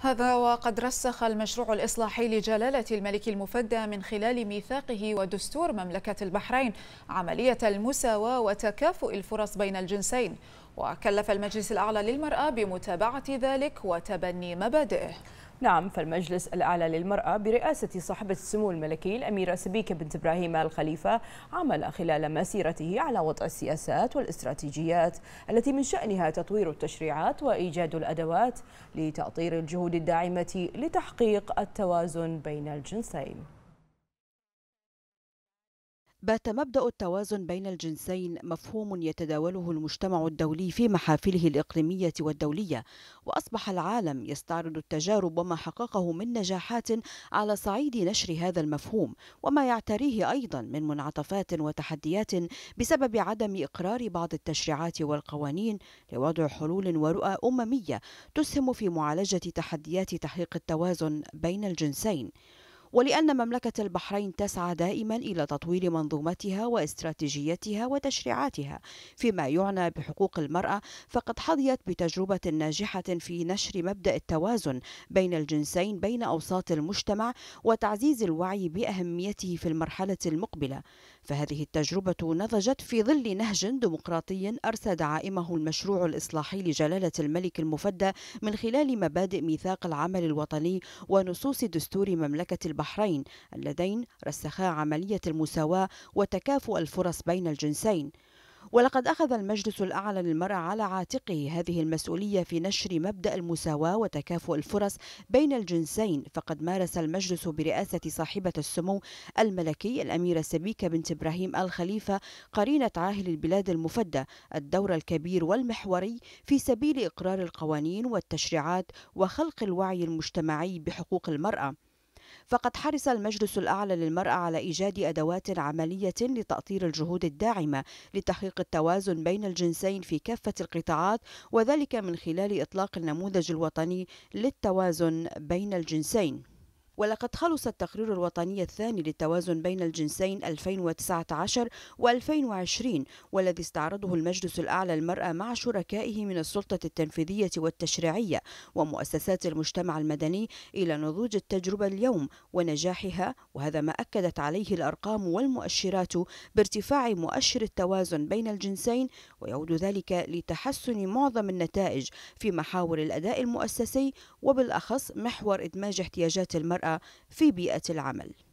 هذا وقد رسخ المشروع الإصلاحي لجلالة الملك المفدى من خلال ميثاقه ودستور مملكة البحرين عملية المساواة وتكافؤ الفرص بين الجنسين وكلف المجلس الأعلى للمرأة بمتابعة ذلك وتبني مبادئه نعم فالمجلس الأعلى للمرأة برئاسة صاحبة السمو الملكي الأميرة سبيكة بنت إبراهيم الخليفة عمل خلال مسيرته على وضع السياسات والاستراتيجيات التي من شأنها تطوير التشريعات وإيجاد الأدوات لتأطير الجهود الداعمة لتحقيق التوازن بين الجنسين بات مبدأ التوازن بين الجنسين مفهوم يتداوله المجتمع الدولي في محافله الإقليمية والدولية، وأصبح العالم يستعرض التجارب وما حققه من نجاحات على صعيد نشر هذا المفهوم، وما يعتريه أيضا من منعطفات وتحديات بسبب عدم إقرار بعض التشريعات والقوانين لوضع حلول ورؤى أممية تسهم في معالجة تحديات تحقيق التوازن بين الجنسين. ولأن مملكة البحرين تسعى دائما إلى تطوير منظومتها واستراتيجيتها وتشريعاتها فيما يعنى بحقوق المرأة فقد حظيت بتجربة ناجحة في نشر مبدأ التوازن بين الجنسين بين أوساط المجتمع وتعزيز الوعي بأهميته في المرحلة المقبلة فهذه التجربة نضجت في ظل نهج ديمقراطي أرسى دعائمه المشروع الإصلاحي لجلالة الملك المفدى من خلال مبادئ ميثاق العمل الوطني ونصوص دستور مملكة البحرين اللذين رسخا عملية المساواة وتكافؤ الفرص بين الجنسين ولقد أخذ المجلس الأعلى للمرأة على عاتقه هذه المسؤولية في نشر مبدأ المساواة وتكافؤ الفرص بين الجنسين فقد مارس المجلس برئاسة صاحبة السمو الملكي الأميرة سبيكة بنت إبراهيم آل خليفة قرينة عاهل البلاد المفدى الدور الكبير والمحوري في سبيل إقرار القوانين والتشريعات وخلق الوعي المجتمعي بحقوق المرأة فقد حرص المجلس الأعلى للمرأة على إيجاد أدوات عملية لتأطير الجهود الداعمة لتحقيق التوازن بين الجنسين في كافة القطاعات وذلك من خلال إطلاق النموذج الوطني للتوازن بين الجنسين ولقد خلص التقرير الوطني الثاني للتوازن بين الجنسين 2019 و2020 والذي استعرضه المجلس الأعلى المرأة مع شركائه من السلطة التنفيذية والتشريعية ومؤسسات المجتمع المدني إلى نضوج التجربة اليوم ونجاحها وهذا ما أكدت عليه الأرقام والمؤشرات بارتفاع مؤشر التوازن بين الجنسين ويعود ذلك لتحسن معظم النتائج في محاور الأداء المؤسسي وبالأخص محور إدماج احتياجات المرأة المرأة في بيئة العمل